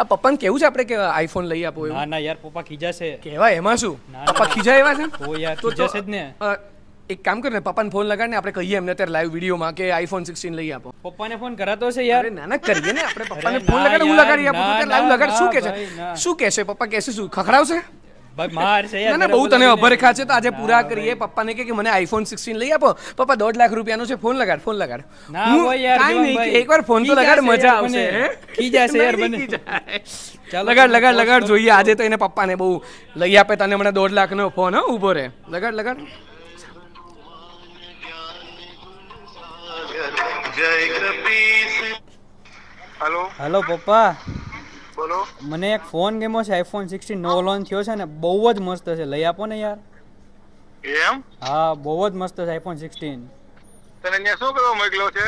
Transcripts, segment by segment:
આ પપ્પાને કેવું છે આપણે કે આઈફોન લઈ આપો ના ના યાર પપ્પા ખીજાશે કેવા એમાં શું પપ્પા ખીજા એવા છે તો યાર ખીજાશે જ ને એક કામ કર ને પપ્પાને ફોન લગાડ ને આપણે કહીએ એમને અત્યારે લાઈવ વિડીયોમાં કે આઈફોન 16 લઈ આપો પપ્પાને ફોન કરાતો છે યાર ના ના કરીએ ને આપણે પપ્પાને ફોન લગાડ હું લગાડી આપું લાઈવ લગાડ શું કે છે શું કહેશે પપ્પા કહેશે શું ખખડાવશે ભાઈ માર છે યાર ના બહુ તને અભરખા છે તો આજે પૂરા કરીએ પપ્પાને કે મને આઈફોન 16 લઈ આપો પપ્પા દોઢ લાખ રૂપિયાનો છે ફોન લગાડ ફોન લગાડ ના હોય યાર કાઈ નહીં એકવાર ફોન તો લગાડ મજા આવશે કી જશે યાર મને લગાડ લગાડ લગાડ જોઈએ આજે તો એને પપ્પાને બહુ લઈ આપે તને મને દોઢ લાખનો ફોન હો ઊભો રહે લગાડ લગાડ હેલો પપ્પા બોલો મને એક ફોન ગમ્યો છે આઈફોન 16 નવો લોન્ચ થયો છે ને બહુ જ મસ્ત છે લઈ આપો ને યાર એમ હા બહુ જ મસ્ત છે આઈફોન 16 તને અહીંયા શું કરવા મોકલ્યો છે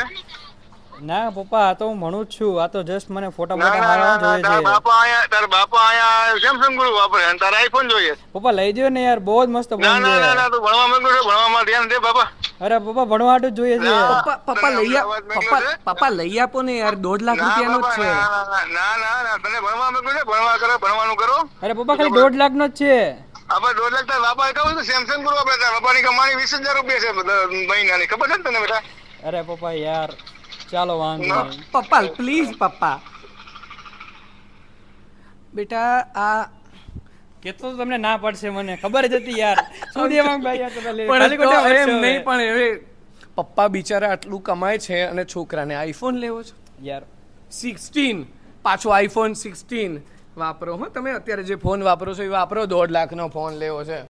ના પપ્પા આ તો હું ભણું જ છું આ તો જસ્ટ મને ફોટા મોટા મારવા જોઈએ છે બાપા આયા તાર બાપા આયા સેમસંગ ગુરુ વાપરે અને તારા આઈફોન જોઈએ પપ્પા લઈ દયો ને યાર બહુ જ મસ્ત ફોન ના ના ના તું ભણવા માંગુ છો ભણવામાં ધ્યાન દે બાપા અરે પપ્પા ભણવા હાટુ જોઈએ છે પપ્પા પપ્પા લઈ આ પપ્પા પપ્પા લઈ આપો ને યાર દોઢ લાખ રૂપિયાનો જ છે ના ના ના તને ભણવા માંગુ છે ભણવા કરો ભણવાનું કરો અરે પપ્પા ખાલી દોઢ લાખ નો જ છે આપણે દોઢ લાખ તાર બાપા કહું સેમસંગ ગુરુ આપડે તાર બાપાની કમાણી વીસ હજાર રૂપિયા છે મહિનાની ખબર છે ને તને બેટા અરે પપ્પા યાર ચાલો વાંધો પપ્પા પ્લીઝ પપ્પા બેટા આ કેતો તમને ના પડશે મને ખબર જ હતી યાર શું દેવાંગ ભાઈ યાર તમે એમ નહીં પણ હવે પપ્પા બિચારા આટલું કમાય છે અને છોકરાને આઈફોન લેવો છે યાર 16 પાછો આઈફોન 16 વાપરો હો તમે અત્યારે જે ફોન વાપરો છો એ વાપરો દોઢ લાખનો ફોન લેવો છે